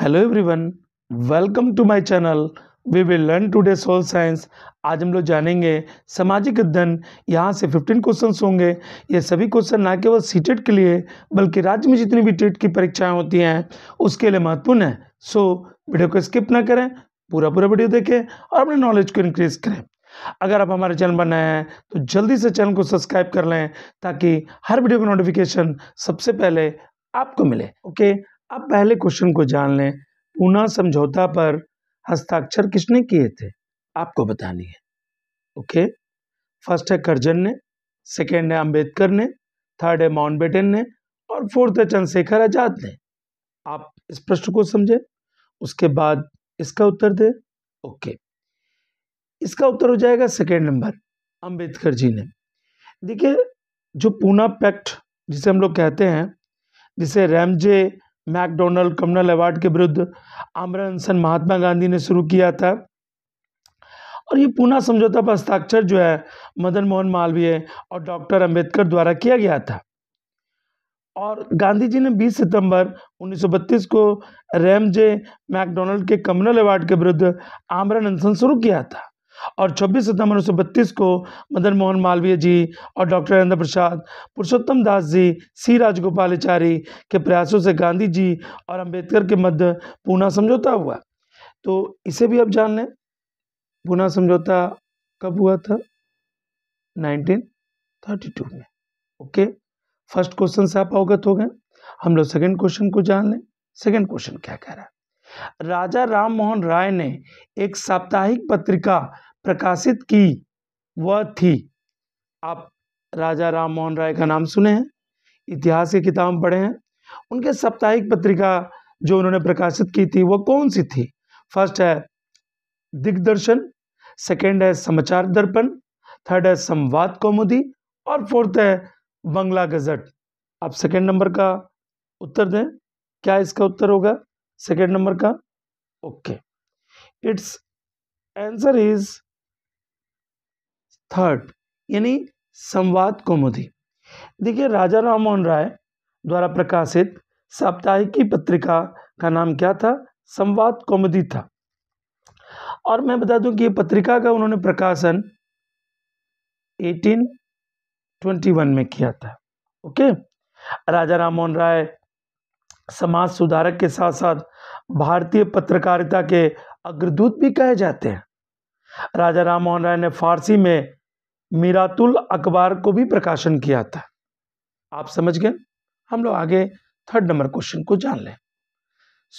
Hello everyone welcome to my channel we will learn today soil science आज हम लोग जानेंगे सामाजिक अध्ययन यहाँ से 15 क्वेश्चन होंगे ये सभी क्वेश्चन ना केवल सी टेट के लिए बल्कि राज्य में जितनी भी टेट की परीक्षाएं होती हैं उसके लिए महत्वपूर्ण है सो वीडियो को स्किप ना करें पूरा पूरा वीडियो देखें और अपने नॉलेज को इनक्रीज करें अगर आप हमारे चैनल बनाए हैं तो जल्दी से चैनल को सब्सक्राइब कर लें ताकि हर वीडियो का नोटिफिकेशन सबसे पहले आपको मिले ओके okay? अब पहले क्वेश्चन को जान लें पूना समझौता पर हस्ताक्षर किसने किए थे आपको बतानी है ओके फर्स्ट है करजन ने सेकेंड है अंबेडकर ने थर्ड है माउंटबेटन ने और फोर्थ है चंद्रशेखर आजाद ने आप इस प्रश्न को समझे उसके बाद इसका उत्तर दे ओके इसका उत्तर हो जाएगा सेकेंड नंबर अंबेडकर जी ने देखिए जो पूना पैक्ट जिसे हम लोग कहते हैं जिसे रैमजे मैकडोनल्ड कमनल अवार्ड के विरुद्ध आमरण महात्मा गांधी ने शुरू किया था और ये पूना समझौता पर हस्ताक्षर जो है मदन मोहन मालवीय और डॉक्टर अंबेडकर द्वारा किया गया था और गांधी जी ने 20 सितंबर 1932 को रैम जे मैकडोनल्ड के कमनल अवार्ड के विरुद्ध आमरण अनशन शुरू किया था और 26 सितंबर उन्नीस को मदन मोहन मालवीय जी और डॉक्टर राजेंद्र प्रसाद पुरुषोत्तम दास जी सी राजगोपालचारी के प्रयासों से गांधी जी और अंबेडकर के मध्य पूना समझौता हुआ तो इसे भी आप जान लें पूना समझौता कब हुआ था 1932 में ओके फर्स्ट क्वेश्चन से आप अवगत हो गए हम लोग सेकेंड क्वेश्चन को जान लें सेकेंड क्वेश्चन क्या कह रहा है राजा राम मोहन राय ने एक साप्ताहिक पत्रिका प्रकाशित की वह थी आप राजा राम मोहन राय का नाम सुने हैं इतिहास की किताब पढ़े हैं उनके साप्ताहिक पत्रिका जो उन्होंने प्रकाशित की थी वह कौन सी थी फर्स्ट है दिग्दर्शन सेकेंड है समाचार दर्पण थर्ड है संवाद कौमुदी और फोर्थ है बंगला गजट आप सेकेंड नंबर का उत्तर दें क्या इसका उत्तर होगा सेकेंड नंबर का okay it's answer is third यानी संवाद कौमुदी देखिए राजा राम मोहन राय द्वारा प्रकाशित साप्ताहिकी पत्रिका का नाम क्या था संवाद कौमुदी था और मैं बता दूं कि ये पत्रिका का उन्होंने प्रकाशन 1821 में किया था ओके राजा राम मोहन राय समाज सुधारक के साथ साथ भारतीय पत्रकारिता के अग्रदूत भी कहे जाते हैं राजा राम मोहन राय ने फारसी में मीरातुल अखबार को भी प्रकाशन किया था आप समझ गए हम लोग आगे थर्ड नंबर क्वेश्चन को जान लें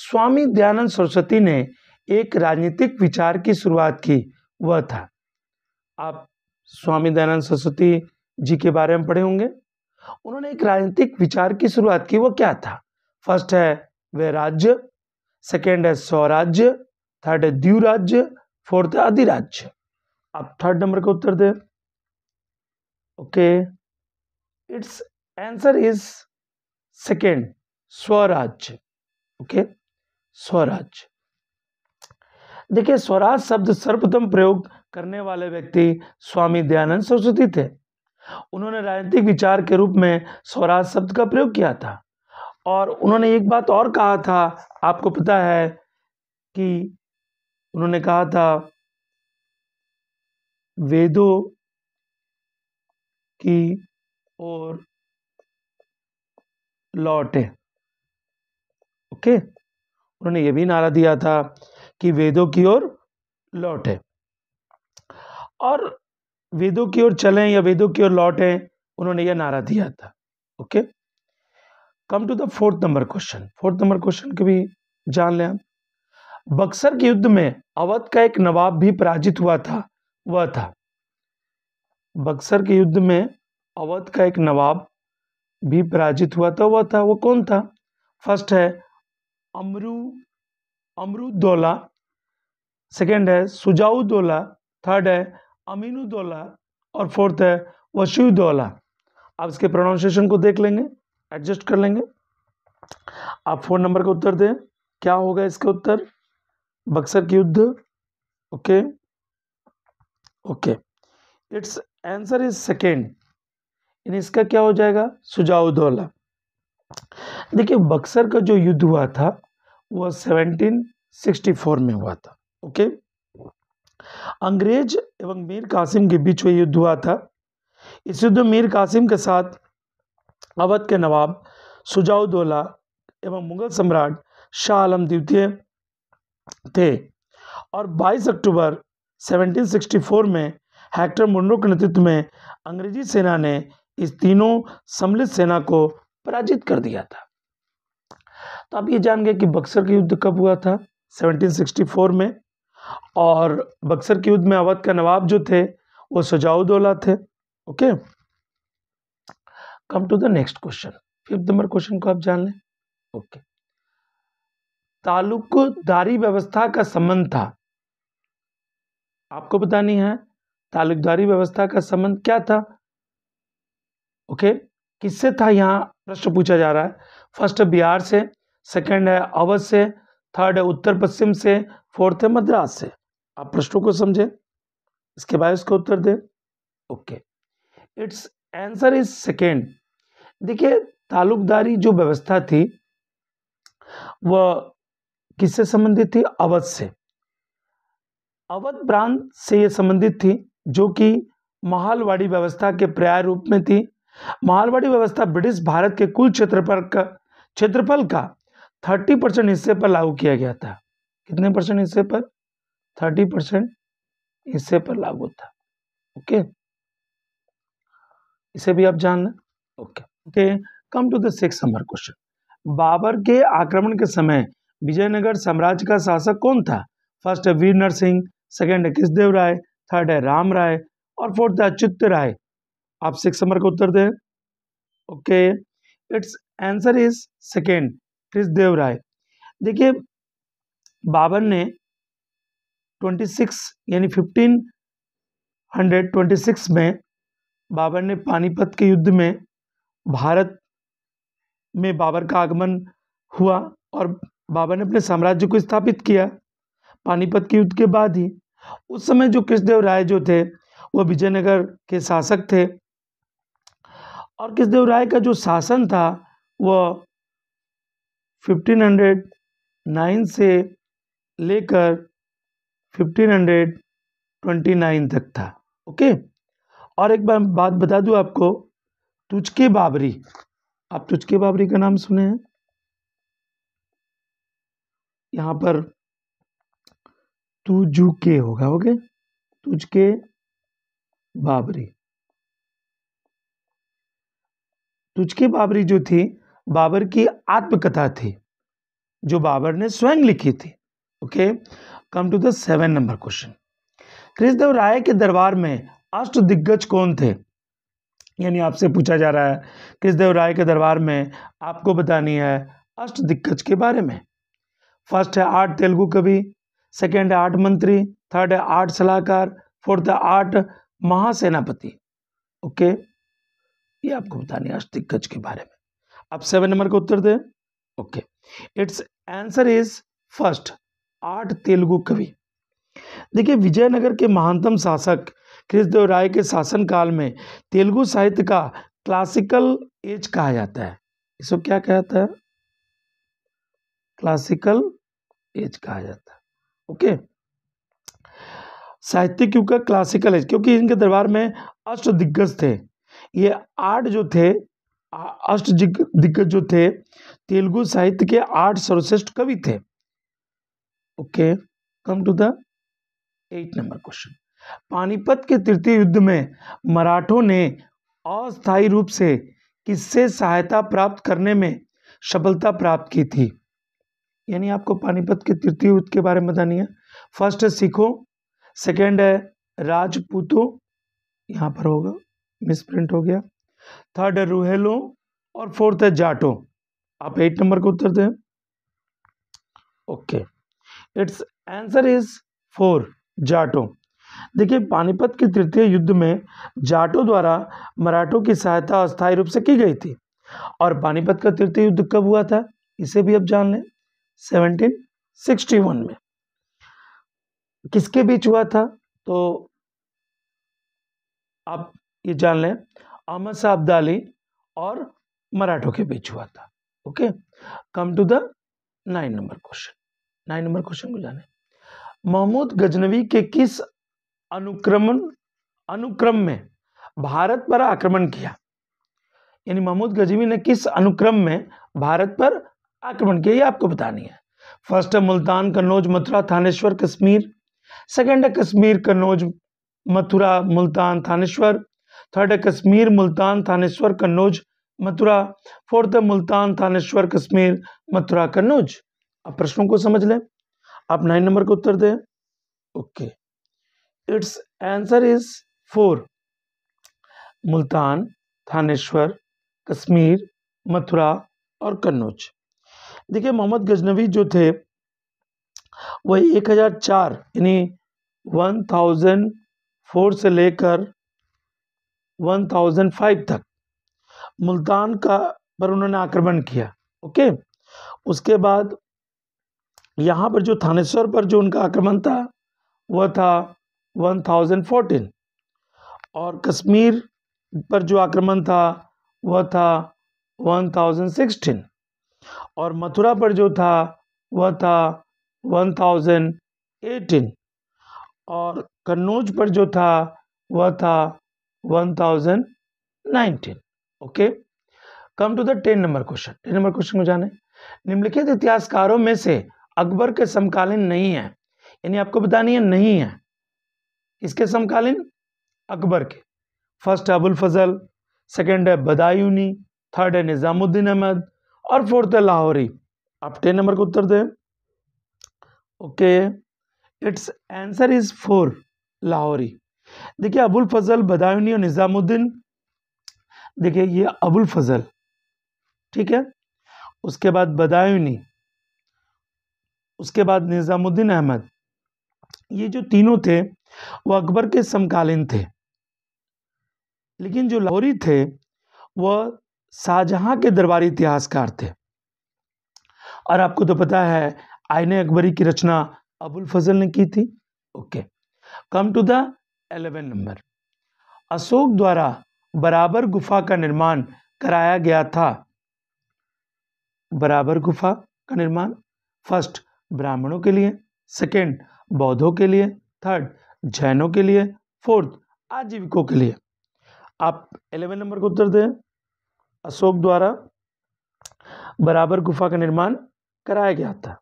स्वामी दयानंद सरस्वती ने एक राजनीतिक विचार की शुरुआत की वह था आप स्वामी दयानंद सरस्वती जी के बारे में पढ़े होंगे उन्होंने एक राजनीतिक विचार की शुरुआत की वो क्या था फर्स्ट है वे राज्य सेकेंड है स्वराज्य थर्ड है द्व्यूराज्य फोर्थ है अधिराज्य आप थर्ड नंबर का उत्तर दें okay its answer is second Swaraj okay okay? Swaraj देखिए स्वराज शब्द सर्वप्रथम प्रयोग करने वाले व्यक्ति स्वामी दयानंद सरस्वती थे उन्होंने राजनीतिक विचार के रूप में स्वराज शब्द का प्रयोग किया था और उन्होंने एक बात और कहा था आपको पता है कि उन्होंने कहा था वेदों की ओर लौटे ओके उन्होंने यह भी नारा दिया था कि वेदों की ओर लौटे और वेदों की ओर चलें या वेदों की ओर लौटें उन्होंने यह नारा दिया था okay come to the fourth number question fourth number question को भी जान लें बक्सर के युद्ध में अवध का एक नवाब भी पराजित हुआ था वह था बक्सर के युद्ध में अवध का एक नवाब भी पराजित हुआ था वह था वो कौन था फर्स्ट है अमरू अमरुद्दौला सेकेंड है सुजाउद्दौला थर्ड है अमीनुद्दौला और फोर्थ है वशुद्दौला आप इसके प्रोनाउंसिएशन को देख लेंगे एडजस्ट कर लेंगे आप फोन नंबर का उत्तर दें क्या होगा इसका उत्तर बक्सर की युद्ध okay okay it's answer is second इसका क्या हो जाएगा सुजाउदौला देखिए बक्सर का जो युद्ध हुआ था वह 1764 में हुआ था ओके अंग्रेज एवं मीर कासिम के बीच में युद्ध हुआ था इस युद्ध में मीर कासिम के साथ अवध के नवाब सुजाउदौला एवं मुगल सम्राट शाह आलम द्वितीय थे और 22 अक्टूबर 1764 में हेक्टर मुंडो के नेतृत्व में अंग्रेजी सेना ने इस तीनों सम्मिलित सेना को पराजित कर दिया था तो आप ये जान गए कि बक्सर का युद्ध कब हुआ था 1764 में और बक्सर के युद्ध में अवध का नवाब जो थे वो सजाउदौला थे okay come to the next question fifth number question को आप जान लें ओके तालुकदारी व्यवस्था का संबंध था आपको पता नहीं है तालुकदारी व्यवस्था का संबंध क्या था ओके किससे था यहाँ प्रश्न पूछा जा रहा है फर्स्ट बिहार से सेकंड है अवध से थर्ड है उत्तर पश्चिम से फोर्थ है मद्रास से आप प्रश्नों को समझें इसके बाद इसका उत्तर दें okay it's answer is second देखिए तालुकदारी जो व्यवस्था थी वह किससे संबंधित थी अवध से अवध प्रांत से यह संबंधित थी जो कि महालवाड़ी व्यवस्था के पर्याय रूप में थी महालवाड़ी व्यवस्था ब्रिटिश भारत के कुल क्षेत्रफल का क्षेत्रफल का थर्टी परसेंट हिस्से पर लागू किया गया था कितने परसेंट हिस्से पर थर्टी परसेंट हिस्से पर लागू था ओके इसे भी आप जान लें okay okay come to the six number question Babur के आक्रमण के समय विजयनगर साम्राज्य का शासक कौन था फर्स्ट है वीर नरसिंह सेकेंड है कृष्णदेव राय थर्ड है राम राय और फोर्थ है अच्युत राय आप सिक्स नंबर का उत्तर दें okay it's answer is second Deva Raya देखिए बाबर ने ट्वेंटी सिक्स यानी फिफ्टीन हंड्रेड ट्वेंटी सिक्स में बाबर ने पानीपत के युद्ध में भारत में बाबर का आगमन हुआ और बाबर ने अपने साम्राज्य को स्थापित किया पानीपत के युद्ध के बाद ही उस समय जो कृष्णदेव राय जो थे वह विजयनगर के शासक थे और कृष्णदेव राय का जो शासन था वह 1509 से लेकर 1529 तक था ओके और एक बार बात बता दूं आपको तुचके बाबरी आप तुचके बाबरी का नाम सुने हैं यहाँ पर के होगा ओके तुझके बाबरी तुझके बाबरी जो थी बाबर की आत्मकथा थी जो बाबर ने स्वयं लिखी थी okay come to the seven number question Krishnadeva Raya के दरबार में अष्ट दिग्गज कौन थे यानी आपसे पूछा जा रहा है कृष्णदेव राय के दरबार में आपको बतानी है अष्ट दिग्गज के बारे में फर्स्ट है आठ तेलुगु कवि सेकेंड है आर्ट मंत्री थर्ड है आर्ट सलाहकार फोर्थ है आर्ट महासेनापति ओके ये आपको बतानी है अष्टिकज के बारे में आप सेवन नंबर का उत्तर दें okay it's answer is first आर्ट तेलुगु कवि देखिए विजयनगर के महानतम शासक कृष्णदेव राय के शासनकाल में तेलुगु साहित्य का क्लासिकल एज कहा जाता है इसको क्या कहता है क्लासिकल एज कहा जाता है ओके साहित्य क्यों का क्लासिकल है क्योंकि इनके दरबार में अष्ट दिग्गज थे ये आठ जो थे अष्ट दिग्गज जो थे तेलुगु साहित्य के आठ सर्वश्रेष्ठ कवि थे okay come to the eight number question Panipat के तृतीय युद्ध में मराठों ने अस्थायी रूप से किससे सहायता प्राप्त करने में सफलता प्राप्त की थी यानी आपको पानीपत के तृतीय युद्ध के बारे में बतानी है फर्स्ट है सिखों सेकेंड है राजपूतों यहाँ पर होगा मिसप्रिंट हो गया थर्ड है रूहेलों और फोर्थ है जाटों आप एट नंबर का उत्तर दें okay it's answer is four जाटों देखिए पानीपत के तृतीय युद्ध में जाटों द्वारा मराठों की सहायता अस्थायी रूप से की गई थी और पानीपत का तृतीय युद्ध कब हुआ था इसे भी आप जान लें 1761 में किसके बीच हुआ था तो आप ये जान लें अहमद शाह अब्दाली और मराठों के बीच हुआ था okay come to the nine number question nine number question को जाने मोहम्मद गजनवी के किस अनुक्रमण अनुक्रम में भारत पर आक्रमण किया यानी महमूद गजनवी ने किस अनुक्रम में भारत पर आक्रमण किया ये आपको बतानी है फर्स्ट है मुल्तान कन्नौज मथुरा थानेश्वर कश्मीर सेकेंड है कश्मीर कन्नौज मथुरा मुल्तान थानेश्वर थर्ड है कश्मीर मुल्तान थानेश्वर कन्नौज मथुरा फोर्थ है मुल्तान थानेश्वर कश्मीर मथुरा कन्नौज आप प्रश्नों को समझ लें आप नाइन नंबर को उत्तर दें okay it's answer is four Multan Thaneshwar Kashmir Mathura और कन्नौज देखिए मोहम्मद गजनवी जो थे वही एक हज़ार चार यानी वन थाउजेंड फोर से लेकर वन थाउजेंड फाइव तक मुल्तान का पर उन्होंने आक्रमण किया ओके उसके बाद यहाँ पर जो थानेश्वर पर जो उनका आक्रमण था वह था वन थाउजेंड और कश्मीर पर जो आक्रमण था वह था वन थाउजेंड सिक्सटीन और मथुरा पर जो था वह था वन थाउजेंड एटीन और कन्नौज पर जो था वह था one thousand nineteen okay come to the ten number question ten number question को जाने निम्नलिखित इतिहासकारों में से अकबर के समकालीन नहीं है यानी आपको बतानी है नहीं है इसके समकालीन अकबर के फर्स्ट है अबुल फजल सेकेंड है बदायूनी थर्ड है निज़ामुद्दीन अहमद और फोर्थ है लाहौरी आप टेन नंबर का उत्तर दें okay it's answer is four Lahori देखिए अबुल फजल बदायूनी और निज़ामुद्दीन देखिए ये अबुल फजल ठीक है उसके बाद बदायूनी उसके बाद निज़ामुद्दीन अहमद ये जो तीनों थे वो अकबर के समकालीन थे लेकिन जो लाहौरी थे वह शाहजहां के दरबारी इतिहासकार थे और आपको तो पता है आयने अकबरी की रचना अबुल फजल ने की थी okay come to the eleven number Ashok द्वारा बराबर गुफा का निर्माण कराया गया था बराबर गुफा का निर्माण फर्स्ट ब्राह्मणों के लिए सेकंड बौद्धों के लिए थर्ड जैनों के लिए फोर्थ आजीविकों के लिए आप एलेवन नंबर को उत्तर दें अशोक द्वारा बराबर गुफा का निर्माण कराया गया था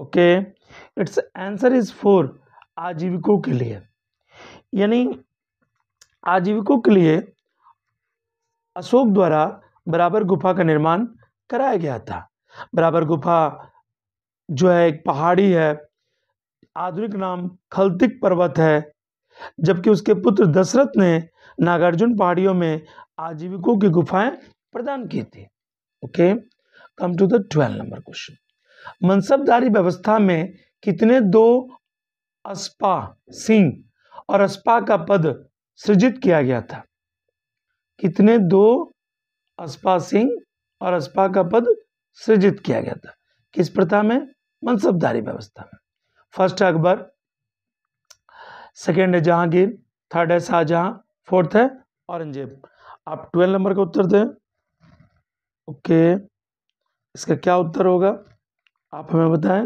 okay it's answer is four आजीविकों के लिए यानी आजीविकों के लिए अशोक द्वारा बराबर गुफा का निर्माण कराया गया था बराबर गुफा जो है एक पहाड़ी है आधुनिक नाम खलतिक पर्वत है जबकि उसके पुत्र दशरथ ने नागार्जुन पहाड़ियों में आजीविकों की गुफाएं प्रदान किए थे okay come to the twelve number question मनसबदारी व्यवस्था में कितने दो अस्पा सिंह और अस्पा का पद सृजित किया गया था कितने दो अस्पा सिंह और अस्पा का पद सृजित किया गया था किस प्रथा में मनसबदारी व्यवस्था में फर्स्ट है अकबर सेकेंड है जहांगीर थर्ड है शाहजहां फोर्थ है औरंगजेब आप ट्वेल्व नंबर का उत्तर दें ओके इसका क्या उत्तर होगा आप हमें बताएं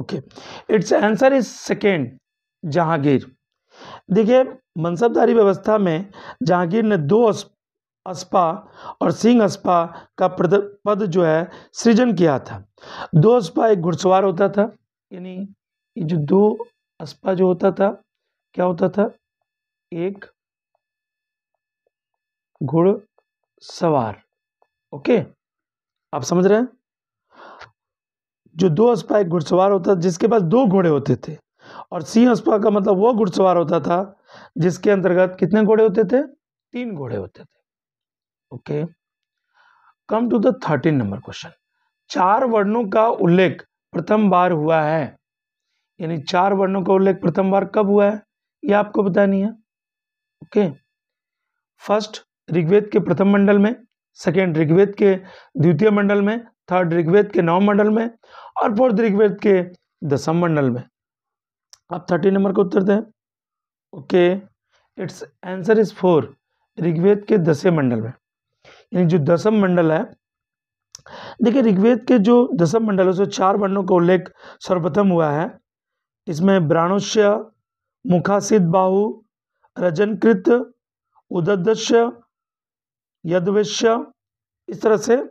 okay it's answer is second Jahangir देखिए मनसबदारी व्यवस्था में जहांगीर ने दो अस्पा और सिंह अस्पा का पद जो है सृजन किया था दो अस्पा एक घुड़सवार होता था यानी ये जो दो अस्पा जो होता था क्या होता था एक घुड़सवार ओके आप समझ रहे हैं जो दो हंसपा एक घुड़सवार होता था जिसके पास दो घोड़े होते थे और सिंह हंसपा का मतलब वो घुड़सवार होता था जिसके अंतर्गत कितने घोड़े होते थे तीन घोड़े होते थे okay come to the thirteen number question चार वर्णों का उल्लेख प्रथम बार हुआ है यानी चार वर्णों का उल्लेख प्रथम बार कब हुआ है ये आपको बतानी है ओके फर्स्ट ऋग्वेद के प्रथम मंडल में सेकेंड ऋग्वेद के द्वितीय मंडल में थर्ड ऋग्वेद के नव मंडल में और फोर्थ ऋग्वेद के दसम मंडल में आप थर्टी नंबर का उत्तर दें okay it's answer is four Rigveda के दसवें मंडल में यानी जो दसम मंडल है देखिए ऋग्वेद के जो दसम मंडल है उसमें चार वर्णों का उल्लेख सर्वप्रथम हुआ है इसमें ब्राणुष्य मुखासिद बाहु रजनकृत उदस्य यदवेश्य इस तरह से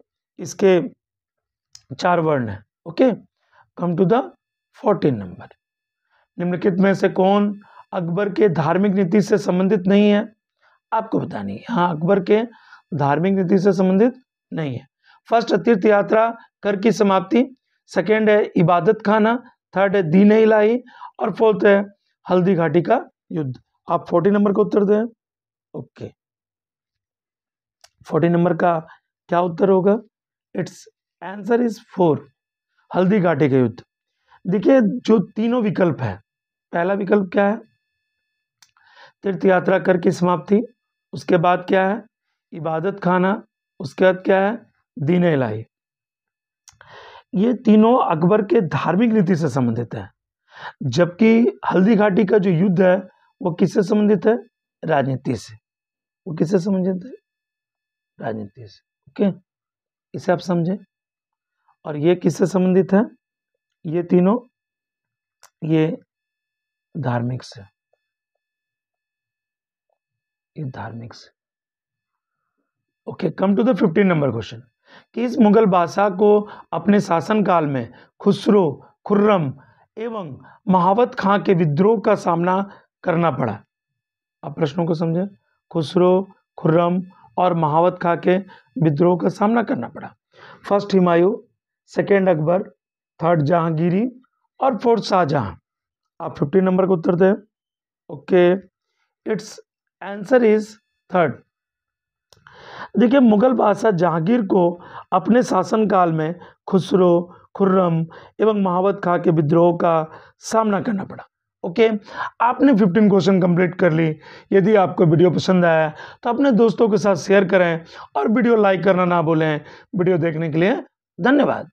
इसके चार वर्ण हैं okay come to the fourteen number निम्नलिखित में से कौन अकबर के धार्मिक नीति से संबंधित नहीं है आपको बतानी है हाँ अकबर के धार्मिक नीति से संबंधित नहीं है फर्स्ट तीर्थ यात्रा कर की समाप्ति सेकेंड है इबादत खाना थर्ड है दीन इलाही और फोर्थ है हल्दी घाटी का युद्ध आप फोर्टी नंबर का उत्तर दें ओके फोर्टीन नंबर का क्या उत्तर होगा इट्स आंसर इज फोर हल्दी घाटी का युद्ध देखिए जो तीनों विकल्प है पहला विकल्प क्या है तीर्थ यात्रा करके समाप्ति उसके बाद क्या है इबादत खाना उसके बाद क्या है दीन इलाही ये तीनों अकबर के धार्मिक नीति से संबंधित है जबकि हल्दी घाटी का जो युद्ध है वो किससे संबंधित है राजनीति से वो किससे संबंधित है राजनीति से ओके इसे आप समझें और ये किससे संबंधित है ये तीनों ये धार्मिक से ये धार्मिक से okay come to the fifteen number question कि इस मुगल भाषा को अपने शासन काल में खुसरो खुर्रम एवं महावत खां के विद्रोह का सामना करना पड़ा आप प्रश्नों को समझे खुसरो खुर्रम और महावत खा के विद्रोह का सामना करना पड़ा first Humayun second Akbar third जहांगीरी और फोर्थ शाहजहां आप फिफ्टीन नंबर का उत्तर दें okay it's answer is third देखिए मुगल बादशाह जहांगीर को अपने शासनकाल में खुसरो खुर्रम एवं महावत खा के विद्रोह का सामना करना पड़ा ओके okay? आपने 15 क्वेश्चन कंप्लीट कर ली यदि आपको वीडियो पसंद आया तो अपने दोस्तों के साथ शेयर करें और वीडियो लाइक करना ना भूलें वीडियो देखने के लिए धन्यवाद